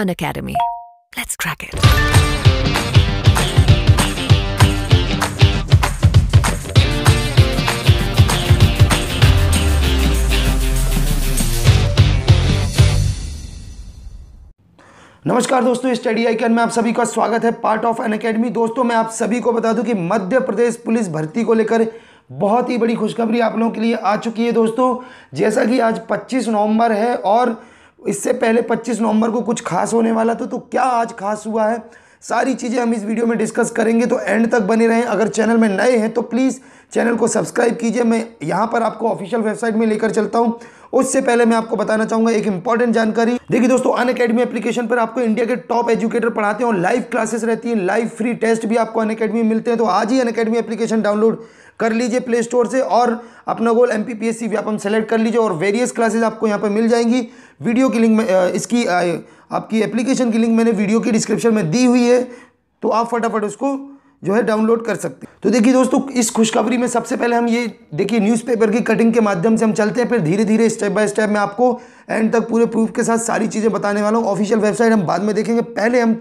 An Academy. Let's crack it. नमस्कार दोस्तों study icon में आप सभी का स्वागत है पार्ट ऑफ एन अकेडमी दोस्तों मैं आप सभी को बता दूं कि मध्य प्रदेश पुलिस भर्ती को लेकर बहुत ही बड़ी खुशखबरी आप लोगों के लिए आ चुकी है दोस्तों जैसा कि आज 25 नवंबर है और इससे पहले 25 नवंबर को कुछ खास होने वाला था तो क्या आज खास हुआ है सारी चीज़ें हम इस वीडियो में डिस्कस करेंगे तो एंड तक बने रहें अगर चैनल में नए हैं तो प्लीज़ चैनल को सब्सक्राइब कीजिए मैं यहाँ पर आपको ऑफिशियल वेबसाइट में लेकर चलता हूँ उससे पहले मैं आपको बताना चाहूँगा एक इंपॉर्टेंट जानकारी देखिए दोस्तों अन अकेडमी एप्लीकेशन पर आपको इंडिया के टॉप एजुकेटर पढ़ाते हैं और लाइव क्लासेस रहती हैं लाइव फ्री टेस्ट भी आपको अन अकेडमी मिलते हैं तो आज ही अन अकेडमी एप्लीकेशन डाउनलोड कर लीजिए प्ले स्टोर से और अपना goal M P P S C Vyapam select कर लीजिए और वेरियस क्लासेज आपको यहाँ पर मिल जाएंगी वीडियो की लिंक में इसकी आपकी एप्लीकेशन की लिंक मैंने वीडियो की डिस्क्रिप्शन में दी हुई है तो आप फटाफट उसको जो है डाउनलोड कर सकते हैं तो देखिए दोस्तों इस खुशखबरी में सबसे पहले हम ये देखिए न्यूज़पेपर की कटिंग के माध्यम से हम चलते हैं फिर धीरे धीरे स्टेप बाय स्टेप मैं आपको एंड तक पूरे प्रूफ के साथ सारी चीज़ें बताने वाला हूँ ऑफिशियल वेबसाइट हम बाद में देखेंगे पहले हम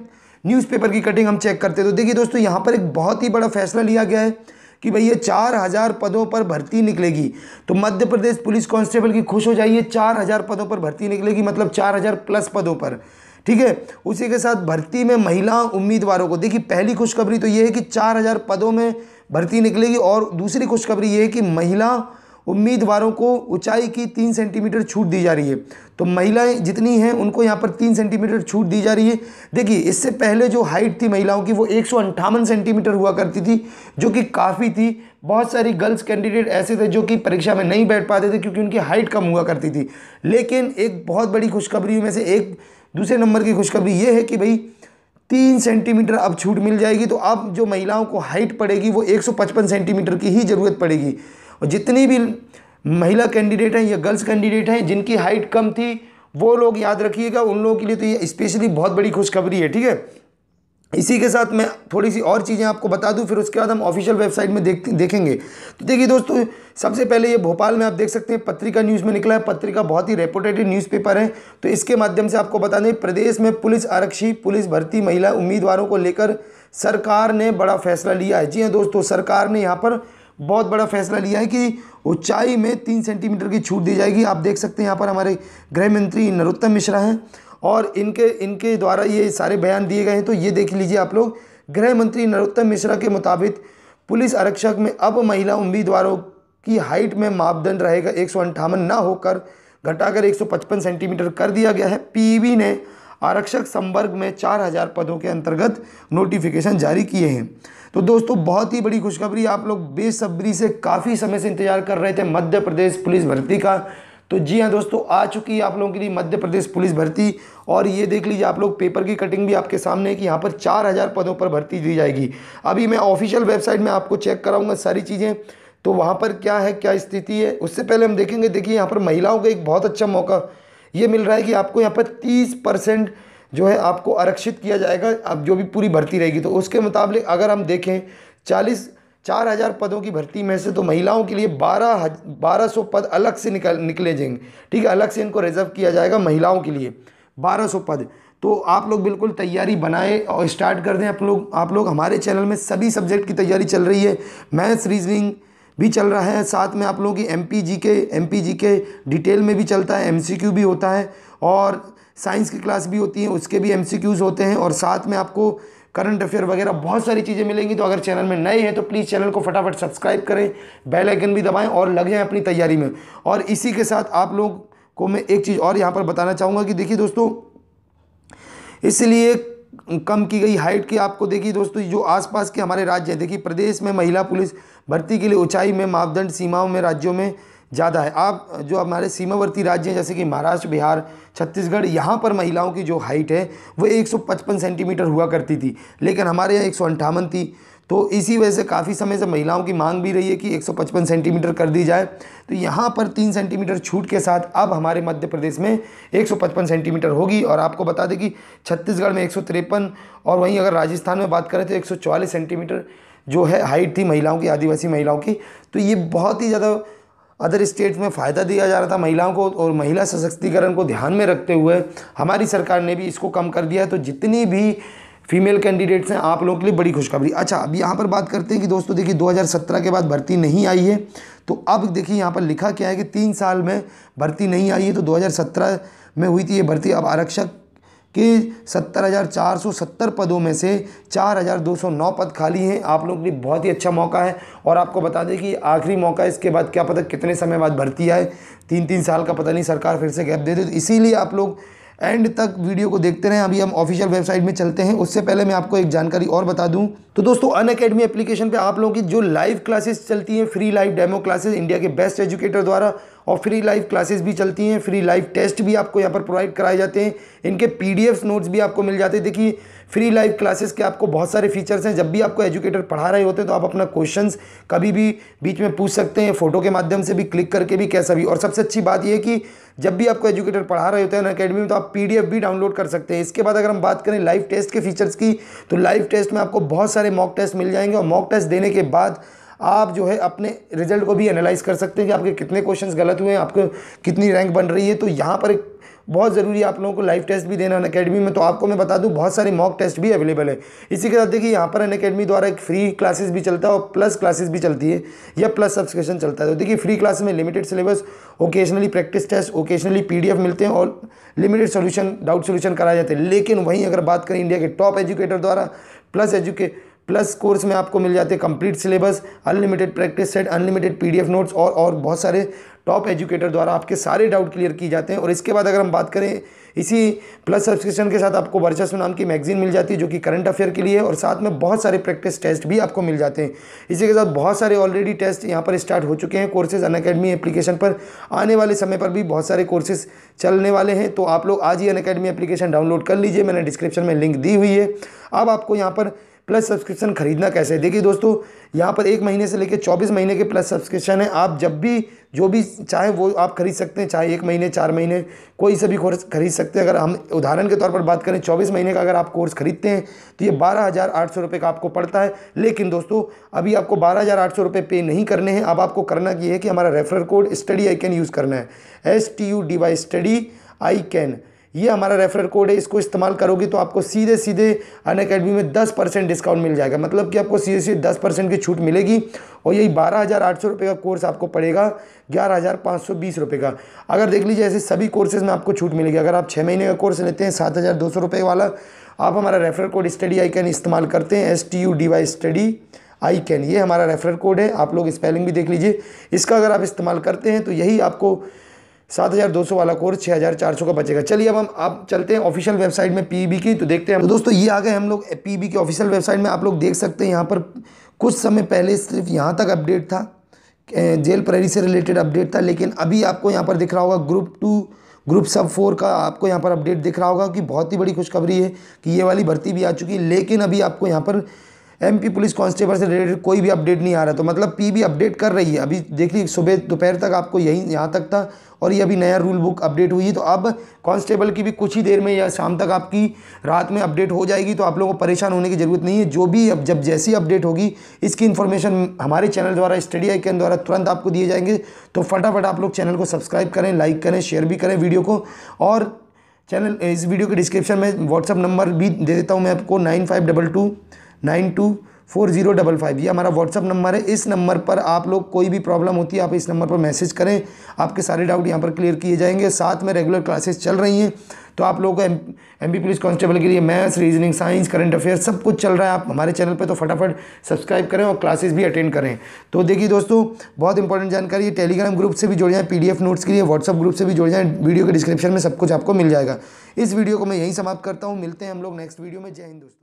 न्यूज़पेपर की कटिंग हम चेक करते हैं तो देखिए दोस्तों यहाँ पर एक बहुत ही बड़ा फैसला लिया गया है कि भाई ये चार हज़ार पदों पर भर्ती निकलेगी तो मध्य प्रदेश पुलिस कांस्टेबल की खुश हो जाइए चार हज़ार पदों पर भर्ती निकलेगी मतलब चार हज़ार प्लस पदों पर ठीक है उसी के साथ भर्ती में महिला उम्मीदवारों को देखिए पहली खुशखबरी तो ये है कि चार हज़ार पदों में भर्ती निकलेगी और दूसरी खुशखबरी ये है कि महिला उम्मीदवारों को ऊंचाई की तीन सेंटीमीटर छूट दी जा रही है तो महिलाएं जितनी हैं उनको यहाँ पर तीन सेंटीमीटर छूट दी जा रही है देखिए इससे पहले जो हाइट थी महिलाओं की वो एक सेंटीमीटर हुआ करती थी जो कि काफ़ी थी बहुत सारी गर्ल्स कैंडिडेट ऐसे थे जो कि परीक्षा में नहीं बैठ पाते थे क्योंकि उनकी हाइट कम हुआ करती थी लेकिन एक बहुत बड़ी खुशखबरी में से एक दूसरे नंबर की खुशखबरी ये है कि भाई तीन सेंटीमीटर अब छूट मिल जाएगी तो अब जो महिलाओं को हाइट पड़ेगी वो एक सेंटीमीटर की ही ज़रूरत पड़ेगी और जितनी भी महिला कैंडिडेट हैं या गर्ल्स कैंडिडेट हैं जिनकी हाइट कम थी वो लोग याद रखिएगा उन लोगों के लिए तो ये स्पेशली बहुत बड़ी खुशखबरी है ठीक है इसी के साथ मैं थोड़ी सी और चीज़ें आपको बता दूं फिर उसके बाद हम ऑफिशियल वेबसाइट में देख देखेंगे तो देखिए दोस्तों सबसे पहले ये भोपाल में आप देख सकते हैं पत्रिका न्यूज़ में निकला है पत्रिका बहुत ही रेपुटेटेड न्यूज़पेपर है तो इसके माध्यम से आपको बता दें प्रदेश में पुलिस आरक्षी पुलिस भर्ती महिला उम्मीदवारों को लेकर सरकार ने बड़ा फैसला लिया है जी हाँ दोस्तों सरकार ने यहाँ पर बहुत बड़ा फैसला लिया है कि ऊंचाई में तीन सेंटीमीटर की छूट दी जाएगी आप देख सकते हैं यहाँ पर हमारे गृह मंत्री नरोत्तम मिश्रा हैं और इनके इनके द्वारा ये सारे बयान दिए गए हैं तो ये देख लीजिए आप लोग गृह मंत्री नरोत्तम मिश्रा के मुताबिक पुलिस आरक्षक में अब महिला उम्मीदवारों की हाइट में मापदंड रहेगा एक ना होकर घटाकर एक सेंटीमीटर कर दिया गया है पी ने आरक्षक संवर्ग में 4000 पदों के अंतर्गत नोटिफिकेशन जारी किए हैं तो दोस्तों बहुत ही बड़ी खुशखबरी आप लोग बेसब्री से काफ़ी समय से इंतजार कर रहे थे मध्य प्रदेश पुलिस भर्ती का तो जी हाँ दोस्तों आ चुकी है आप लोगों के लिए मध्य प्रदेश पुलिस भर्ती और ये देख लीजिए आप लोग पेपर की कटिंग भी आपके सामने है कि यहाँ पर चार हज़ार पदों पर भर्ती दी जाएगी अभी मैं ऑफिशियल वेबसाइट में आपको चेक कराऊंगा सारी चीज़ें तो वहाँ पर क्या है क्या स्थिति है उससे पहले हम देखेंगे देखिए यहाँ पर महिलाओं का एक बहुत अच्छा मौका ये मिल रहा है कि आपको यहाँ पर तीस परसेंट जो है आपको आरक्षित किया जाएगा अब जो भी पूरी भर्ती रहेगी तो उसके मुताबिक अगर हम देखें चालीस चार हज़ार पदों की भर्ती में से तो महिलाओं के लिए बारह बारह सौ पद अलग से निकल निकले जाएंगे ठीक है अलग से इनको रिजर्व किया जाएगा महिलाओं के लिए बारह सौ पद तो आप लोग बिल्कुल तैयारी बनाएं और स्टार्ट कर दें आप लोग आप लोग हमारे चैनल में सभी सब्जेक्ट की तैयारी चल रही है मैथ्स रीजनिंग भी चल रहा है साथ में आप लोगों की एम के एम के डिटेल में भी चलता है एम भी होता है और साइंस की क्लास भी होती है उसके भी एम होते हैं और साथ में आपको करंट अफेयर वगैरह बहुत सारी चीज़ें मिलेंगी तो अगर चैनल में नए हैं तो प्लीज़ चैनल को फटाफट सब्सक्राइब करें बेल आइकन भी दबाएं और लग जाएं अपनी तैयारी में और इसी के साथ आप लोग को मैं एक चीज़ और यहाँ पर बताना चाहूँगा कि देखिए दोस्तों इसलिए कम की गई हाइट की आपको देखिए दोस्तों जो आसपास के हमारे राज्य हैं देखिए प्रदेश में महिला पुलिस भर्ती के लिए ऊंचाई में मापदंड सीमाओं में राज्यों में ज़्यादा है आप जो हमारे सीमावर्ती राज्य हैं जैसे कि महाराष्ट्र बिहार छत्तीसगढ़ यहाँ पर महिलाओं की जो हाइट है वो एक सेंटीमीटर हुआ करती थी लेकिन हमारे यहाँ एक थी तो इसी वजह से काफ़ी समय से महिलाओं की मांग भी रही है कि 155 सेंटीमीटर कर दी जाए तो यहाँ पर तीन सेंटीमीटर छूट के साथ अब हमारे मध्य प्रदेश में 155 सेंटीमीटर होगी और आपको बता दें कि छत्तीसगढ़ में एक और वहीं अगर राजस्थान में बात करें तो एक सेंटीमीटर जो है हाइट थी महिलाओं की आदिवासी महिलाओं की तो ये बहुत ही ज़्यादा अदर स्टेट में फ़ायदा दिया जा रहा था महिलाओं को और महिला सशक्तिकरण को ध्यान में रखते हुए हमारी सरकार ने भी इसको कम कर दिया है तो जितनी भी फीमेल कैंडिडेट्स हैं आप लोगों के लिए बड़ी खुशखबरी अच्छा अब यहाँ पर बात करते हैं कि दोस्तों देखिए 2017 के बाद भर्ती नहीं आई है तो अब देखिए यहाँ पर लिखा क्या है कि तीन साल में भर्ती नहीं आई है तो 2017 में हुई थी ये भर्ती अब आरक्षक के 70,470 पदों में से 4,209 पद खाली हैं आप लोगों के लिए बहुत ही अच्छा मौका है और आपको बता दें कि आखिरी मौका इसके बाद क्या पता कितने समय बाद भर्ती आए तीन तीन साल का पता नहीं सरकार फिर से गैप दे दे तो इसीलिए आप लोग एंड तक वीडियो को देखते रहें अभी हम ऑफिशियल वेबसाइट में चलते हैं उससे पहले मैं आपको एक जानकारी और बता दूं तो दोस्तों अन अकेडमी एप्लीकेशन पर आप लोगों की जो लाइव क्लासेस चलती हैं free live demo classes India के बेस्ट एजुकेटर द्वारा और फ्री लाइव क्लासेस भी चलती हैं फ्री लाइव टेस्ट भी आपको यहाँ पर प्रोवाइड कराए जाते हैं इनके पीडीएफ नोट्स भी आपको मिल जाते हैं देखिए फ्री लाइव क्लासेस के आपको बहुत सारे फीचर्स हैं जब भी आपको एजुकेटर पढ़ा रहे होते हैं तो आप अपना क्वेश्चन कभी भी बीच में पूछ सकते हैं फोटो के माध्यम से भी क्लिक करके भी कैसा भी और सबसे अच्छी बात यह कि जब भी आपको एजुकेटर पढ़ा रहे होते हैं अकेडमी में तो आप पीडीएफ भी डाउनलोड कर सकते हैं इसके बाद अगर हम बात करें लाइव टेस्ट के फीचर्स की तो लाइव टेस्ट में आपको बहुत सारे मॉक टेस्ट मिल जाएंगे और मॉक टेस्ट देने के बाद आप जो है अपने रिजल्ट को भी एनालाइज़ कर सकते हैं कि आपके कितने क्वेश्चन गलत हुए हैं आपको कितनी रैंक बन रही है तो यहाँ पर एक बहुत ज़रूरी है आप लोगों को लाइव टेस्ट भी देना अन अकेडमी में तो आपको मैं बता दूं बहुत सारे मॉक टेस्ट भी अवेलेबल है इसी के साथ देखिए यहाँ पर अनकेडमी द्वारा एक फ्री क्लासेस भी चलता है और प्लस क्लासेस भी चलती है या प्लस सब्सक्रिप्शन चलता है तो देखिए फ्री क्लास में limited syllabus occasionally practice test occasionally पी मिलते हैं और लिमिटेड सोल्यूशन डाउट सोल्यूशन कराए जाते हैं लेकिन वहीं अगर बात करें इंडिया के टॉप एजुकेटर द्वारा प्लस एजुके प्लस कोर्स में आपको मिल जाते हैं complete syllabus unlimited practice set unlimited PDF notes और और बहुत सारे टॉप एजुकेटर द्वारा आपके सारे डाउट क्लियर किए जाते हैं और इसके बाद अगर हम बात करें इसी प्लस सब्सक्रिप्शन के साथ आपको वर्चस्व नाम की मैगजीन मिल जाती है जो कि करंट अफेयर के लिए और साथ में बहुत सारे प्रैक्टिस टेस्ट भी आपको मिल जाते हैं इसी के साथ बहुत सारे ऑलरेडी टेस्ट यहाँ पर स्टार्ट हो चुके हैं कोर्सेज अन अकेडमी एप्लीकेशन पर आने वाले समय पर भी बहुत सारे कोर्सेज चलने वाले हैं तो आप लोग आज ही अन अकेडमी एप्लीकेशन डाउनलोड कर लीजिए मैंने डिस्क्रिप्शन में लिंक दी हुई है अब आपको यहाँ पर प्लस सब्सक्रिप्शन खरीदना कैसे है देखिए दोस्तों यहाँ पर एक महीने से लेकर चौबीस महीने के प्लस सब्सक्रिप्शन है आप जब भी जो भी चाहे वो आप खरीद सकते हैं चाहे एक महीने चार महीने कोई सभी भी कोर्स खरीद सकते हैं अगर हम उदाहरण के तौर पर बात करें चौबीस महीने का अगर आप कोर्स खरीदते हैं तो ये बारह हज़ार आठ सौ रुपये का आपको पड़ता है लेकिन दोस्तों अभी आपको बारह हज़ार आठ सौ रुपये पे नहीं करने हैं अब आपको करना ये है कि हमारा referral code study I can use करना है S T U D Y study I can ये हमारा रेफरल कोड है इसको इस्तेमाल करोगे तो आपको सीधे सीधे अन अकेडमी में दस परसेंट डिस्काउंट मिल जाएगा मतलब कि आपको सीधे सीधे दस परसेंट की छूट मिलेगी और यही बारह हज़ार आठ सौ रुपये का कोर्स आपको पड़ेगा ग्यारह हज़ार पाँच सौ बीस रुपये का अगर देख लीजिए ऐसे सभी कोर्सेज़ में आपको छूट मिलेगी अगर आप छः महीने का कोर्स लेते हैं सात हज़ार दो सौ रुपये वाला आप हमारा referral code study I can इस्तेमाल करते हैं S T U D Y study I can ये हमारा रेफरल कोड है आप लोग स्पेलिंग भी देख लीजिए इसका अगर आप इस्तेमाल करते हैं तो यही आपको सात हज़ार दो सौ वाला कोर्स छः हज़ार चार सौ का बचेगा चलिए अब हम आप चलते हैं ऑफिशियल वेबसाइट में पीबी e की तो देखते हैं तो दोस्तों ये आ गए हम लोग पीबी e की ऑफिशियल वेबसाइट में आप लोग देख सकते हैं यहाँ पर कुछ समय पहले सिर्फ यहाँ तक अपडेट था जेल प्रहरी से रिलेटेड अपडेट था लेकिन अभी आपको यहाँ पर दिख रहा होगा group two group sub four का आपको यहाँ पर अपडेट दिख रहा होगा कि बहुत ही बड़ी खुशखबरी है कि ये वाली भर्ती भी आ चुकी है लेकिन अभी आपको यहाँ पर एमपी पुलिस कांस्टेबल से रिलेटेड कोई भी अपडेट नहीं आ रहा तो मतलब पी भी अपडेट कर रही है अभी देखिए सुबह दोपहर तक आपको यहीं यहाँ तक था और ये अभी नया रूल बुक अपडेट हुई है तो अब कांस्टेबल की भी कुछ ही देर में या शाम तक आपकी रात में अपडेट हो जाएगी तो आप लोगों को परेशान होने की ज़रूरत नहीं है जो भी अब जब जैसी अपडेट होगी इसकी इन्फॉर्मेशन हमारे चैनल द्वारा स्टडी कैन द्वारा तुरंत आपको दिए जाएंगे तो फटाफट आप लोग चैनल को सब्सक्राइब करें लाइक करें शेयर भी करें वीडियो को और चैनल इस वीडियो के डिस्क्रिप्शन में व्हाट्सअप नंबर भी दे देता हूँ मैं आपको nine five double two nine two four zero double five ये हमारा व्हाट्सअप नंबर है इस नंबर पर आप लोग कोई भी प्रॉब्लम होती है आप इस नंबर पर मैसेज करें आपके सारे डाउट यहाँ पर क्लियर किए जाएंगे साथ में रेगुलर क्लासेस चल रही हैं तो आप लोगों को एम बी पुलिस कांस्टेबल के लिए maths reasoning science current affair सब कुछ चल रहा है आप हमारे चैनल पर तो फटाफट सब्सक्राइब करें और क्लासेज भी अटेंड करें तो देखिए दोस्तों बहुत इंपॉर्टेंट जानकारी है टेलीग्राम ग्रुप से भी जुड़ जाएँ पीडीएफ नोट्स के लिए व्हाट्सअप ग्रुप से भी जुड़ जाएँ वीडियो के डिस्क्रिप्शन में सब कुछ आपको मिल जाएगा इस वीडियो को मैं यहीं समाप्त करता हूँ मिलते हैं हम लोग नेक्स्ट वीडियो में जय हिंद दोस्तों